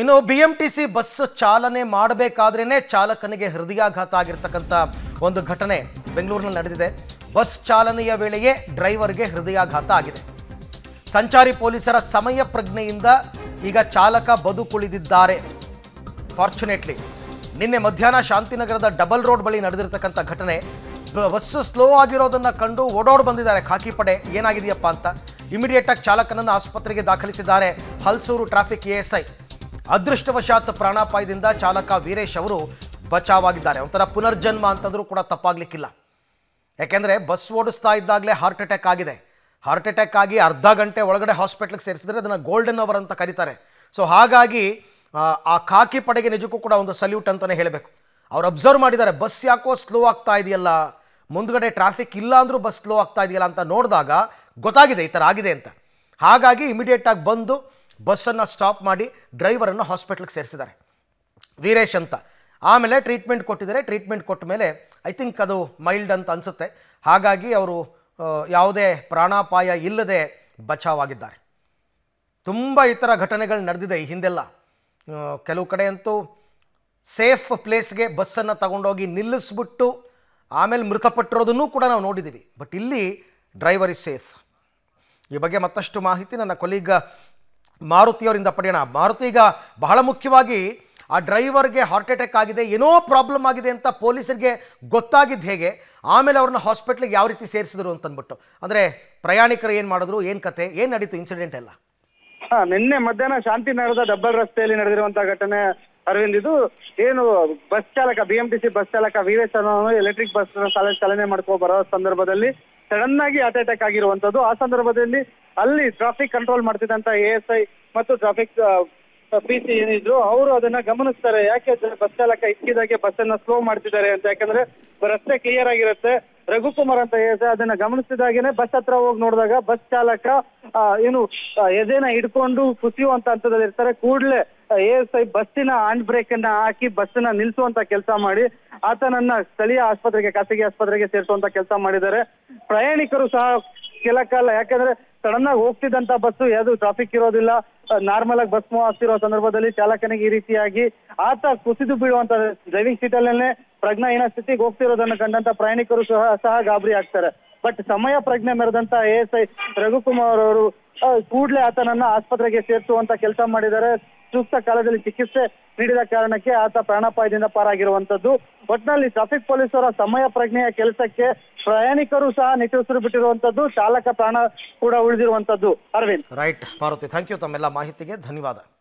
ಇನ್ನು B M T C bus ಚಾಲನೆ ಮಾಡಬೇಕಾದ್ರೇ ಚಾಲಕನಿಗೆ ಹೃದಯಾಘಾತ ಆಗಿರ್ತಕ್ಕಂಥ ಒಂದು ಘಟನೆ ಬೆಂಗಳೂರಿನಲ್ಲಿ ನಡೆದಿದೆ ಬಸ್ ಚಾಲನೆಯ ವೇಳೆಯೇ ಡ್ರೈವರ್ಗೆ ಹೃದಯಾಘಾತ ಆಗಿದೆ ಸಂಚಾರಿ ಪೊಲೀಸರ ಸಮಯ ಪ್ರಜ್ಞೆಯಿಂದ ಈಗ ಚಾಲಕ ಬದುಕುಳಿದಿದ್ದಾರೆ ಫಾರ್ಚುನೇಟ್ಲಿ ನಿನ್ನೆ ಮಧ್ಯಾಹ್ನ ಶಾಂತಿನಗರದ ಡಬಲ್ ರೋಡ್ ಬಳಿ ನಡೆದಿರತಕ್ಕಂಥ ಘಟನೆ ಬಸ್ಸು ಸ್ಲೋ ಆಗಿರೋದನ್ನು ಕಂಡು ಓಡೋಡ್ ಬಂದಿದ್ದಾರೆ ಖಾಕಿ ಪಡೆ ಏನಾಗಿದೆಯಪ್ಪ ಅಂತ ಇಮಿಡಿಯೇಟಾಗಿ ಚಾಲಕನನ್ನು ಆಸ್ಪತ್ರೆಗೆ ದಾಖಲಿಸಿದ್ದಾರೆ ಹಲ್ಸೂರು ಟ್ರಾಫಿಕ್ ಎಎಸ್ಐ ಅದೃಷ್ಟವಶಾತ್ ಪ್ರಾಣಾಪಾಯದಿಂದ ಚಾಲಕ ವೀರೇಶ್ ಅವರು ಬಚಾವಾಗಿದ್ದಾರೆ ಒಂಥರ ಪುನರ್ಜನ್ಮ ಅಂತಂದ್ರೂ ಕೂಡ ತಪ್ಪಾಗಲಿಕ್ಕಿಲ್ಲ ಯಾಕೆಂದರೆ ಬಸ್ ಓಡಿಸ್ತಾ ಇದ್ದಾಗಲೇ ಹಾರ್ಟ್ ಅಟ್ಯಾಕ್ ಆಗಿದೆ ಹಾರ್ಟ್ ಅಟ್ಯಾಕ್ ಆಗಿ ಅರ್ಧ ಗಂಟೆ ಒಳಗಡೆ ಹಾಸ್ಪಿಟ್ಲಿಗೆ ಸೇರಿಸಿದರೆ ಅದನ್ನು ಗೋಲ್ಡನ್ ಅವರ್ ಅಂತ ಕರೀತಾರೆ ಸೊ ಹಾಗಾಗಿ ಆ ಖಾಕಿ ಪಡೆಗೆ ನಿಜಕ್ಕೂ ಕೂಡ ಒಂದು ಸಲ್ಯೂಟ್ ಅಂತಲೇ ಹೇಳಬೇಕು ಅವ್ರು ಅಬ್ಸರ್ವ್ ಮಾಡಿದ್ದಾರೆ ಬಸ್ ಯಾಕೋ ಸ್ಲೋ ಆಗ್ತಾ ಇದೆಯಲ್ಲ ಮುಂದ್ಗಡೆ ಟ್ರಾಫಿಕ್ ಇಲ್ಲ ಅಂದರೂ ಬಸ್ ಸ್ಲೋ ಆಗ್ತಾ ಇದೆಯಲ್ಲ ಅಂತ ನೋಡಿದಾಗ ಗೊತ್ತಾಗಿದೆ ಈ ಥರ ಆಗಿದೆ ಅಂತ ಹಾಗಾಗಿ ಇಮಿಡಿಯೇಟಾಗಿ ಬಂದು ಬಸ್ಸನ್ನು ಸ್ಟಾಪ್ ಮಾಡಿ ಡ್ರೈವರನ್ನು ಹಾಸ್ಪಿಟ್ಲಿಗೆ ಸೇರಿಸಿದ್ದಾರೆ ವೀರೇಶ್ ಅಂತ ಆಮೇಲೆ ಟ್ರೀಟ್ಮೆಂಟ್ ಕೊಟ್ಟಿದ್ದಾರೆ ಟ್ರೀಟ್ಮೆಂಟ್ ಕೊಟ್ಟ ಮೇಲೆ ಐ ಥಿಂಕ್ ಅದು ಮೈಲ್ಡ್ ಅಂತ ಅನಿಸುತ್ತೆ ಹಾಗಾಗಿ ಅವರು ಯಾವುದೇ ಪ್ರಾಣಾಪಾಯ ಇಲ್ಲದೆ ಬಚಾವಾಗಿದ್ದಾರೆ ತುಂಬ ಇತರ ಘಟನೆಗಳು ನಡೆದಿದೆ ಈ ಹಿಂದೆಲ್ಲ ಕೆಲವು ಕಡೆಯಂತೂ ಸೇಫ್ ಪ್ಲೇಸ್ಗೆ ಬಸ್ಸನ್ನು ತಗೊಂಡೋಗಿ ನಿಲ್ಲಿಸ್ಬಿಟ್ಟು ಆಮೇಲೆ ಮೃತಪಟ್ಟಿರೋದನ್ನು ಕೂಡ ನಾವು ನೋಡಿದ್ದೀವಿ ಬಟ್ ಇಲ್ಲಿ ಡ್ರೈವರ್ ಇಸ್ ಸೇಫ್ ಈ ಬಗ್ಗೆ ಮತ್ತಷ್ಟು ಮಾಹಿತಿ ನನ್ನ ಕೊಲೀಗ ಮಾರುತಿಯವರಿಂದ ಪಡೆಯೋಣ ಮಾರುತಿ ಈಗ ಬಹಳ ಮುಖ್ಯವಾಗಿ ಆ ಡ್ರೈವರ್ಗೆ ಹಾರ್ಟ್ ಅಟ್ಯಾಕ್ ಆಗಿದೆ ಏನೋ ಪ್ರಾಬ್ಲಮ್ ಆಗಿದೆ ಅಂತ ಪೊಲೀಸರಿಗೆ ಗೊತ್ತಾಗಿದ್ದು ಹೇಗೆ ಆಮೇಲೆ ಅವ್ರನ್ನ ಹಾಸ್ಪಿಟ್ಲಿಗೆ ಯಾವ ರೀತಿ ಸೇರಿಸಿದ್ರು ಅಂತಂದ್ಬಿಟ್ಟು ಅಂದ್ರೆ ಪ್ರಯಾಣಿಕರು ಏನು ಮಾಡಿದ್ರು ಏನು ಕತೆ ಏನು ನಡೀತು ಇನ್ಸಿಡೆಂಟ್ ಎಲ್ಲ ಹಾಂ ನಿನ್ನೆ ಮಧ್ಯಾಹ್ನ ಶಾಂತಿನಗರದ ಡಬ್ಬಲ್ ರಸ್ತೆಯಲ್ಲಿ ನಡೆದಿರುವಂತಹ ಘಟನೆ ಅರವಿಂದ್ ಇದು ಏನು ಬಸ್ ಚಾಲಕ ಬಿಎಂಟಿಸಿ ಬಸ್ ಚಾಲಕ ವಿವೇಚನ ಎಲೆಕ್ಟ್ರಿಕ್ ಬಸ್ ಚಾಲನೆ ಮಾಡ್ಕೊ ಬರೋ ಸಂದರ್ಭದಲ್ಲಿ ಸಡನ್ ಆಗಿ ಹಾರ್ಟ್ ಅಟ್ಯಾಕ್ ಆಗಿರುವಂತದ್ದು ಆ ಸಂದರ್ಭದಲ್ಲಿ ಅಲ್ಲಿ ಟ್ರಾಫಿಕ್ ಕಂಟ್ರೋಲ್ ಮಾಡ್ತಿದ್ದಂತ ಎ ಎಸ್ ಐ ಮತ್ತು ಟ್ರಾಫಿಕ್ ಪಿ ಸಿ ಏನಿದ್ರು ಅವರು ಅದನ್ನ ಗಮನಿಸ್ತಾರೆ ಯಾಕೆ ಬಸ್ ಚಾಲಕ ಇಕ್ಕಿದಾಗೆ ಬಸ್ ಅನ್ನ ಸ್ಲೋ ಮಾಡ್ತಿದ್ದಾರೆ ಅಂತ ಯಾಕಂದ್ರೆ ರಸ್ತೆ ಕ್ಲಿಯರ್ ಆಗಿರುತ್ತೆ ರಘುಕುಮಾರ್ ಅಂತ ಹೇಳ್ತಾರೆ ಅದನ್ನ ಗಮನಿಸಿದಾಗೇನೆ ಬಸ್ ಹತ್ರ ಹೋಗಿ ನೋಡಿದಾಗ ಬಸ್ ಚಾಲಕ ಏನು ಎದೆನ ಹಿಡ್ಕೊಂಡು ಕುಸಿಯುವಂತ ಹಂತದಲ್ಲಿ ಇರ್ತಾರೆ ಕೂಡ್ಲೆ ಎ ಎಸ್ ಐ ಬಸ್ಸಿನ ಹ್ಯಾಂಡ್ ಬ್ರೇಕ್ ಅನ್ನ ಹಾಕಿ ಬಸ್ಸನ್ನ ನಿಲ್ಲಿಸುವಂತ ಕೆಲಸ ಮಾಡಿ ಆತನನ್ನ ಸ್ಥಳೀಯ ಆಸ್ಪತ್ರೆಗೆ ಖಾಸಗಿ ಆಸ್ಪತ್ರೆಗೆ ಸೇರಿಸುವಂತ ಕೆಲಸ ಮಾಡಿದ್ದಾರೆ ಪ್ರಯಾಣಿಕರು ಸಹ ಕೆಲ ಕಾಲ ಯಾಕಂದ್ರೆ ಸಡನ್ ಆಗಿ ಹೋಗ್ತಿದ್ದಂತ ಬಸ್ಸು ಯಾವುದು ಟ್ರಾಫಿಕ್ ಇರೋದಿಲ್ಲ ನಾರ್ಮಲ್ ಆಗಿ ಬಸ್ ಮೂವ್ ಆಗ್ತಿರೋ ಸಂದರ್ಭದಲ್ಲಿ ಚಾಲಕನಿಗೆ ಈ ರೀತಿಯಾಗಿ ಆತ ಕುಸಿದು ಬೀಳುವಂತ ಡ್ರೈವಿಂಗ್ ಸೀಟಲ್ಲೇ ಏನ ಸ್ಥಿತಿಗೆ ಹೋಗ್ತಿರೋದನ್ನ ಕಂಡಂತ ಪ್ರಯಾಣಿಕರು ಸಹ ಸಹ ಗಾಬರಿ ಆಗ್ತಾರೆ ಬಟ್ ಸಮಯ ಪ್ರಜ್ಞೆ ಮೆರೆದಂತ ಎ ಎಸ್ ಐ ರಘುಕುಮಾರ್ ಅವರು ಕೂಡಲೇ ಆತನನ್ನ ಆಸ್ಪತ್ರೆಗೆ ಸೇರಿಸುವಂತ ಕೆಲಸ ಮಾಡಿದ್ದಾರೆ ಸೂಕ್ತ ಕಾಲದಲ್ಲಿ ಚಿಕಿತ್ಸೆ ನೀಡಿದ ಕಾರಣಕ್ಕೆ ಆತ ಪ್ರಾಣಾಪಾಯದಿಂದ ಪಾರಾಗಿರುವಂತದ್ದು ಒಟ್ನಲ್ಲಿ ಟ್ರಾಫಿಕ್ ಪೊಲೀಸರ ಸಮಯ ಪ್ರಜ್ಞೆಯ ಕೆಲಸಕ್ಕೆ ಪ್ರಯಾಣಿಕರು ಸಹ ನಿಟ್ಟುಸಿರು ಬಿಟ್ಟಿರುವಂತದ್ದು ಚಾಲಕ ಪ್ರಾಣ ಕೂಡ ಉಳಿದಿರುವಂತದ್ದು Arvind right Parvathi thank you ತಮ್ಮೆಲ್ಲ ಮಾಹಿತಿಗೆ ಧನ್ಯವಾದ